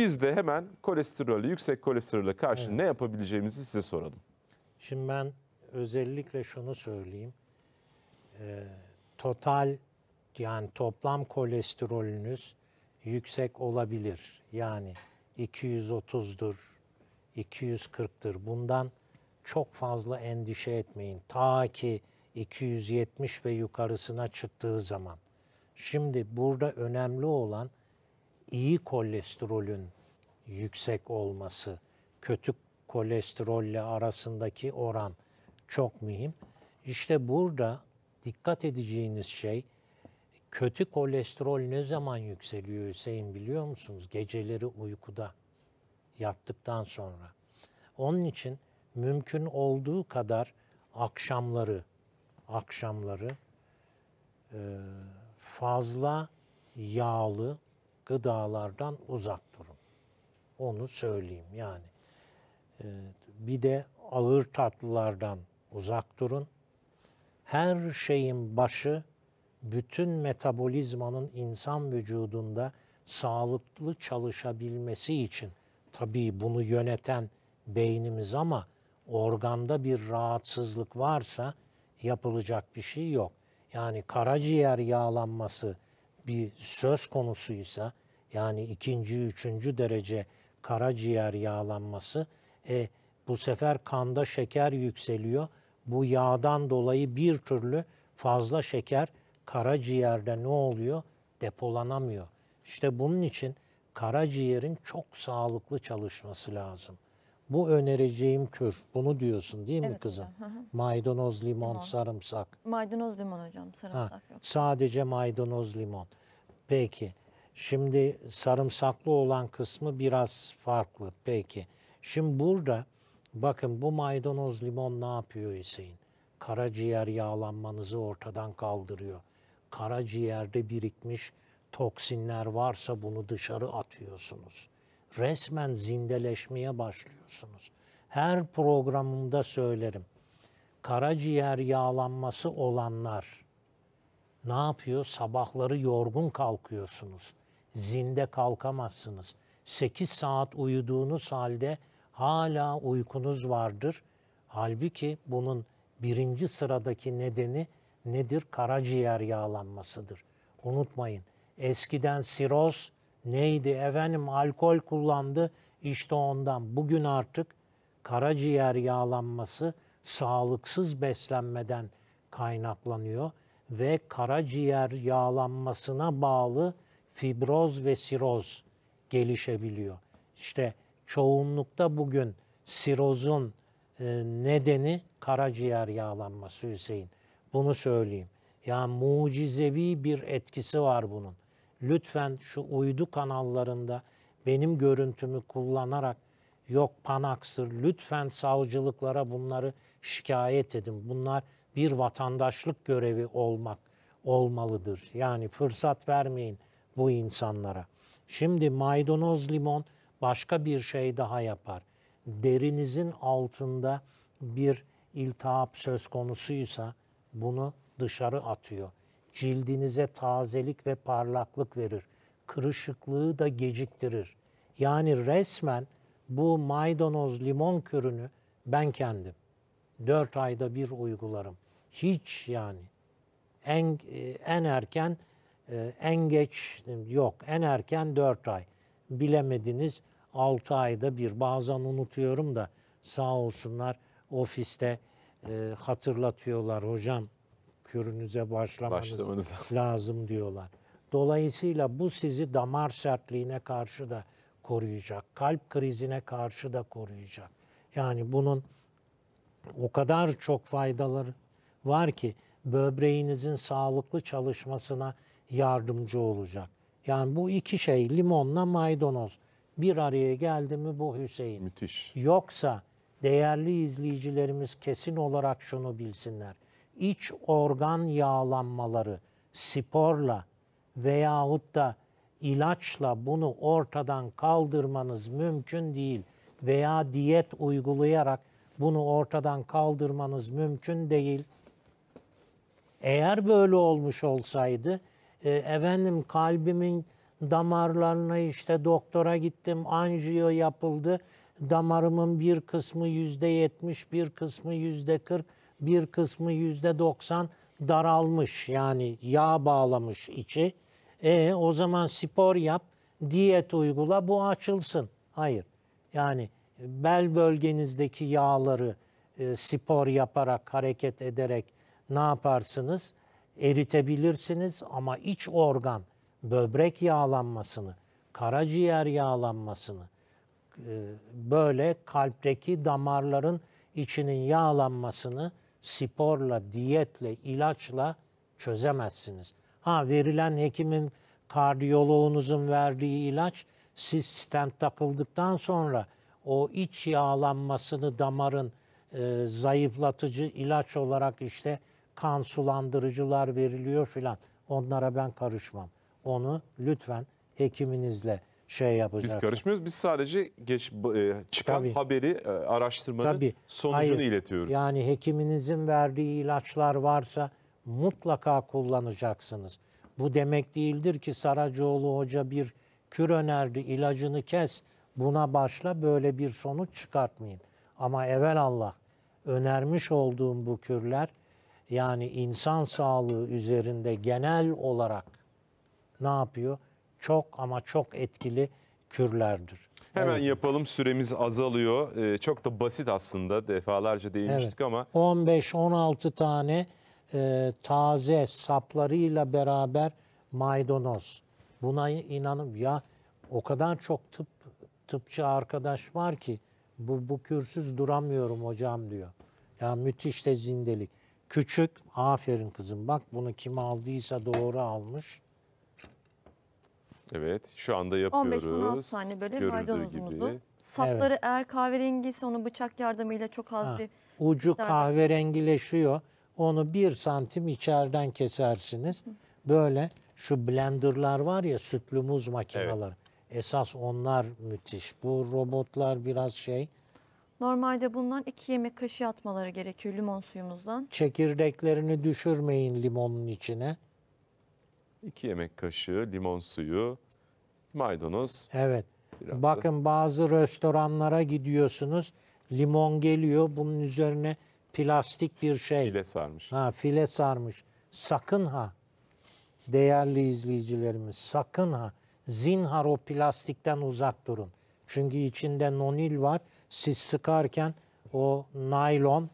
Biz de hemen kolesterolü, yüksek kolesterole karşı evet. ne yapabileceğimizi size soralım. Şimdi ben özellikle şunu söyleyeyim. E, total yani toplam kolesterolünüz yüksek olabilir. Yani 230'dur, 240'tır. Bundan çok fazla endişe etmeyin. Ta ki 270 ve yukarısına çıktığı zaman. Şimdi burada önemli olan iyi kolesterolün yüksek olması, kötü kolesterolle arasındaki oran çok mühim. İşte burada dikkat edeceğiniz şey kötü kolesterol ne zaman yükseliyor Hüseyin biliyor musunuz? Geceleri uykuda yattıktan sonra. Onun için mümkün olduğu kadar akşamları akşamları fazla yağlı gıdalardan uzak durun. Onu söyleyeyim yani. Ee, bir de ağır tatlılardan uzak durun. Her şeyin başı bütün metabolizmanın insan vücudunda sağlıklı çalışabilmesi için tabii bunu yöneten beynimiz ama organda bir rahatsızlık varsa yapılacak bir şey yok. Yani karaciğer yağlanması bir söz konusuysa yani ikinci, üçüncü derece karaciğer yağlanması. E, bu sefer kanda şeker yükseliyor. Bu yağdan dolayı bir türlü fazla şeker karaciğerde ne oluyor? Depolanamıyor. İşte bunun için karaciğerin çok sağlıklı çalışması lazım. Bu önereceğim kür. Bunu diyorsun değil evet, mi kızım? Maydanoz, limon, limon, sarımsak. Maydanoz, limon hocam. Sarımsak ha, yok. Sadece maydanoz, limon. Peki. Şimdi sarımsaklı olan kısmı biraz farklı. Peki. Şimdi burada bakın bu maydanoz limon ne yapıyor Hüseyin? Karaciğer yağlanmanızı ortadan kaldırıyor. Karaciğerde birikmiş toksinler varsa bunu dışarı atıyorsunuz. Resmen zindeleşmeye başlıyorsunuz. Her programımda söylerim. Karaciğer yağlanması olanlar ne yapıyor? Sabahları yorgun kalkıyorsunuz zinde kalkamazsınız. 8 saat uyuduğunuz halde hala uykunuz vardır. Halbuki bunun birinci sıradaki nedeni nedir? Karaciğer yağlanmasıdır. Unutmayın. Eskiden siroz neydi? Efendim alkol kullandı işte ondan. Bugün artık karaciğer yağlanması sağlıksız beslenmeden kaynaklanıyor ve karaciğer yağlanmasına bağlı fibroz ve siroz gelişebiliyor. İşte çoğunlukta bugün sirozun e, nedeni karaciğer yağlanması Hüseyin. Bunu söyleyeyim. Yani mucizevi bir etkisi var bunun. Lütfen şu uydu kanallarında benim görüntümü kullanarak yok panaksır. lütfen savcılıklara bunları şikayet edin. Bunlar bir vatandaşlık görevi olmak olmalıdır. Yani fırsat vermeyin bu insanlara. Şimdi maydanoz limon başka bir şey daha yapar. Derinizin altında bir iltihap söz konusuysa bunu dışarı atıyor. Cildinize tazelik ve parlaklık verir. Kırışıklığı da geciktirir. Yani resmen bu maydanoz limon kürünü ben kendim dört ayda bir uygularım. Hiç yani en e, en erken ee, en geç yok en erken 4 ay bilemediniz 6 ayda bir bazen unutuyorum da sağ olsunlar ofiste e, hatırlatıyorlar hocam kürünüze başlamanız, başlamanız lazım diyorlar. Dolayısıyla bu sizi damar sertliğine karşı da koruyacak. Kalp krizine karşı da koruyacak. Yani bunun o kadar çok faydaları var ki böbreğinizin sağlıklı çalışmasına yardımcı olacak. Yani bu iki şey limonla maydanoz bir araya geldi mi bu Hüseyin. Müthiş. Yoksa değerli izleyicilerimiz kesin olarak şunu bilsinler. İç organ yağlanmaları sporla veyahut da ilaçla bunu ortadan kaldırmanız mümkün değil veya diyet uygulayarak bunu ortadan kaldırmanız mümkün değil. Eğer böyle olmuş olsaydı e, efendim kalbimin damarlarına işte doktora gittim, anjiyo yapıldı. Damarımın bir kısmı yüzde yetmiş, bir kısmı yüzde kırk, bir kısmı yüzde doksan daralmış. Yani yağ bağlamış içi. E o zaman spor yap, diyet uygula, bu açılsın. Hayır. Yani bel bölgenizdeki yağları e, spor yaparak, hareket ederek ne yaparsınız? eritebilirsiniz ama iç organ, böbrek yağlanmasını, karaciğer yağlanmasını, e, böyle kalpteki damarların içinin yağlanmasını sporla, diyetle, ilaçla çözemezsiniz. Ha verilen hekimin kardiyoloğunuzun verdiği ilaç siz stent takıldıktan sonra o iç yağlanmasını damarın e, zayıflatıcı ilaç olarak işte kan sulandırıcılar veriliyor filan. Onlara ben karışmam. Onu lütfen hekiminizle şey yapacak. Biz karışmıyoruz. Biz sadece geç e, çıkan Tabii. haberi e, araştırmanın Tabii. sonucunu Hayır. iletiyoruz. Yani hekiminizin verdiği ilaçlar varsa mutlaka kullanacaksınız. Bu demek değildir ki Saracoğlu Hoca bir kür önerdi, ilacını kes, buna başla böyle bir sonuç çıkartmayın. Ama evvel Allah önermiş olduğum bu kürler yani insan sağlığı üzerinde genel olarak ne yapıyor? Çok ama çok etkili kürlerdir. Hemen evet. yapalım süremiz azalıyor. Ee, çok da basit aslında defalarca değinmiştik evet. ama. 15-16 tane e, taze saplarıyla beraber maydanoz. Buna inanın ya o kadar çok tıp tıpçı arkadaş var ki bu, bu kürsüz duramıyorum hocam diyor. Ya müthiş de zindelik. Küçük. Aferin kızım. Bak bunu kim aldıysa doğru almış. Evet şu anda yapıyoruz. 15-16 tane böyle Görüldüğü maydanozumuzu. gibi. Sapları Evet. eğer kahverengi ise onu bıçak yardımıyla çok az Ha, bir Ucu kahverengileşiyor. Onu bir santim içeriden kesersiniz. Böyle şu blenderlar var ya sütlü muz makineleri. Esas onlar müthiş. Bu robotlar biraz şey Normalde bundan 2 yemek kaşığı atmaları gerekiyor limon suyumuzdan. Çekirdeklerini düşürmeyin limonun içine. 2 yemek kaşığı limon suyu, maydanoz. Evet. Biraz Bakın bazı restoranlara gidiyorsunuz. Limon geliyor. Bunun üzerine plastik bir şey. File sarmış. Ha file sarmış. Sakın ha. Değerli izleyicilerimiz sakın ha. Zinhar o plastikten uzak durun. Çünkü içinde nonil var siz sıkarken o naylon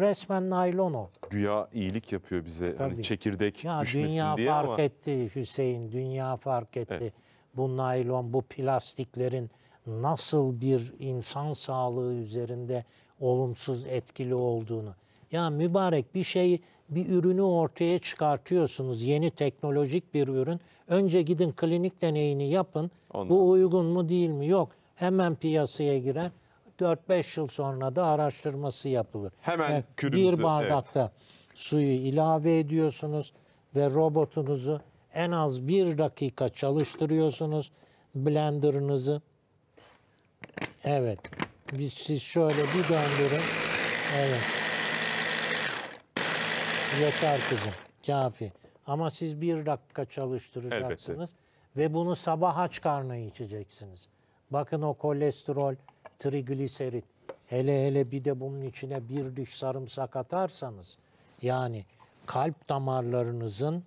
resmen naylon o. Güya iyilik yapıyor bize hani Tabii. hani çekirdek ya düşmesin dünya diye fark ama. etti Hüseyin dünya fark etti. Evet. Bu naylon bu plastiklerin nasıl bir insan sağlığı üzerinde olumsuz etkili olduğunu. Ya mübarek bir şey bir ürünü ortaya çıkartıyorsunuz yeni teknolojik bir ürün. Önce gidin klinik deneyini yapın. Ondan. Bu uygun mu değil mi? Yok. Hemen piyasaya girer 4-5 yıl sonra da araştırması yapılır. Hemen yani kürümüzü, bir bardakta evet. suyu ilave ediyorsunuz ve robotunuzu en az bir dakika çalıştırıyorsunuz blenderınızı. Evet. Biz siz şöyle bir döndürün. Evet. Yeter kızım. Kafi. Ama siz bir dakika çalıştıracaksınız. Elbette. Ve bunu sabah aç karnına içeceksiniz. Bakın o kolesterol, trigliserit. Hele hele bir de bunun içine bir diş sarımsak atarsanız yani kalp damarlarınızın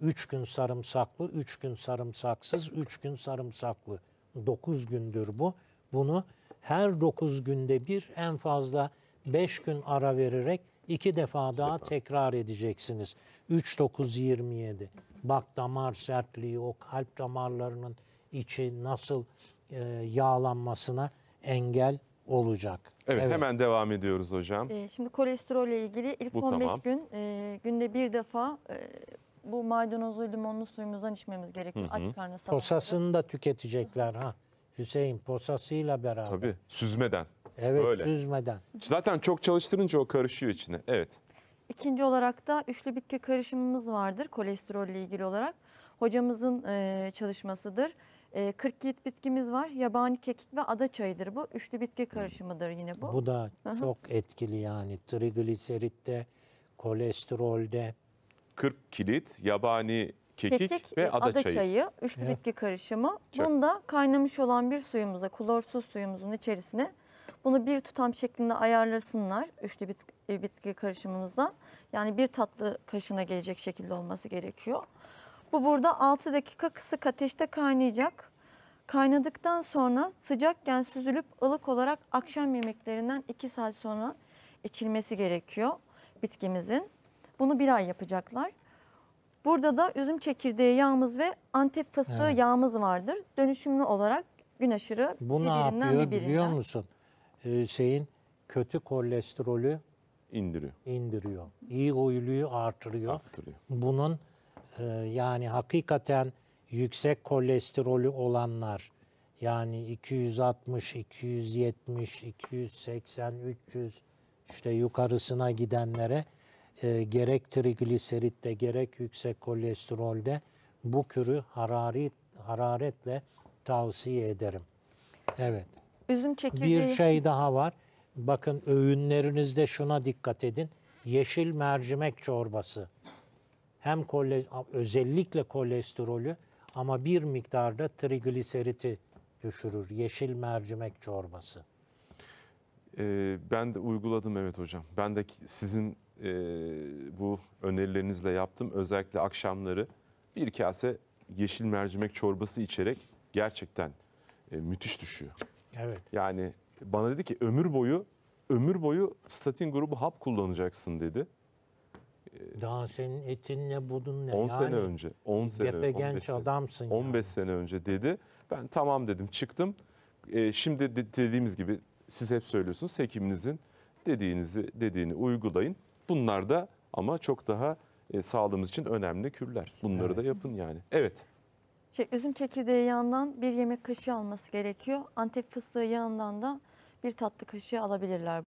3 gün sarımsaklı, 3 gün sarımsaksız, 3 gün sarımsaklı. 9 gündür bu. Bunu her 9 günde bir en fazla 5 gün ara vererek iki defa daha defa. tekrar edeceksiniz. 3 9 27. Bak damar sertliği, o kalp damarlarının içi nasıl e, yağlanmasına engel olacak. Evet, evet. hemen devam ediyoruz hocam. Ee, şimdi kolesterolle ilgili ilk bu 15 tamam. gün e, günde bir defa e, bu maydanozlu limonlu suyumuzdan içmemiz gerekiyor. Hı hı. Aç karnı sabah. Posasını da tüketecekler ha. Hüseyin posasıyla beraber. Tabii süzmeden. Evet Böyle. süzmeden. Zaten çok çalıştırınca o karışıyor içine. Evet. İkinci olarak da üçlü bitki karışımımız vardır kolesterolle ilgili olarak. Hocamızın e, çalışmasıdır. E, 40 yiğit bitkimiz var. Yabani kekik ve ada çayıdır bu. Üçlü bitki karışımıdır yine bu. Bu da Hı hı. çok etkili yani trigliseritte, kolesterolde. 40 kilit, yabani kekik, ve e, ada, çayı. üçlü Evet. bitki karışımı. Çay. Bunu da kaynamış olan bir suyumuza, klorsuz suyumuzun içerisine bunu bir tutam şeklinde ayarlasınlar üçlü bitki, e, bitki karışımımızdan. Yani bir tatlı kaşığına gelecek şekilde olması gerekiyor. Bu burada 6 dakika kısık ateşte kaynayacak. Kaynadıktan sonra sıcakken süzülüp ılık olarak akşam yemeklerinden 2 saat sonra içilmesi gerekiyor bitkimizin. Bunu bir ay yapacaklar. Burada da üzüm çekirdeği yağımız ve antep fıstığı evet. yağımız vardır. Dönüşümlü olarak gün aşırı Bu birbirinden yapıyor birbirinden. biliyor musun? Ee, şeyin kötü kolesterolü indiriyor. İndiriyor. İyi huyluyu artırıyor. artırıyor. Bunun ee, yani hakikaten yüksek kolesterolü olanlar yani 260, 270, 280, 300 işte yukarısına gidenlere e, gerek trigliseritte gerek yüksek kolesterolde bu kürü harari, hararetle tavsiye ederim. Evet. Üzüm çekirdeği. Bir şey daha var. Bakın öğünlerinizde şuna dikkat edin. Yeşil mercimek çorbası hem kole, özellikle kolesterolü ama bir miktarda trigliseriti düşürür. Yeşil mercimek çorbası. Ee, ben de uyguladım Mehmet Hocam. Ben de sizin e, bu önerilerinizle yaptım. Özellikle akşamları bir kase yeşil mercimek çorbası içerek gerçekten e, müthiş düşüyor. Evet. Yani bana dedi ki ömür boyu ömür boyu statin grubu hap kullanacaksın dedi. Ee, daha senin etin ne budun ne. 10 yani, sene önce. 10 sene önce. genç sene, adamsın. 15 yani. sene önce dedi. Ben tamam dedim çıktım. E, şimdi de, dediğimiz gibi siz hep söylüyorsunuz hekiminizin dediğinizi dediğini uygulayın. Bunlar da ama çok daha e, sağlığımız için önemli kürler. Bunları evet. da yapın yani. Evet. Şey, üzüm çekirdeği yandan bir yemek kaşığı alması gerekiyor. Antep fıstığı yanından da bir tatlı kaşığı alabilirler.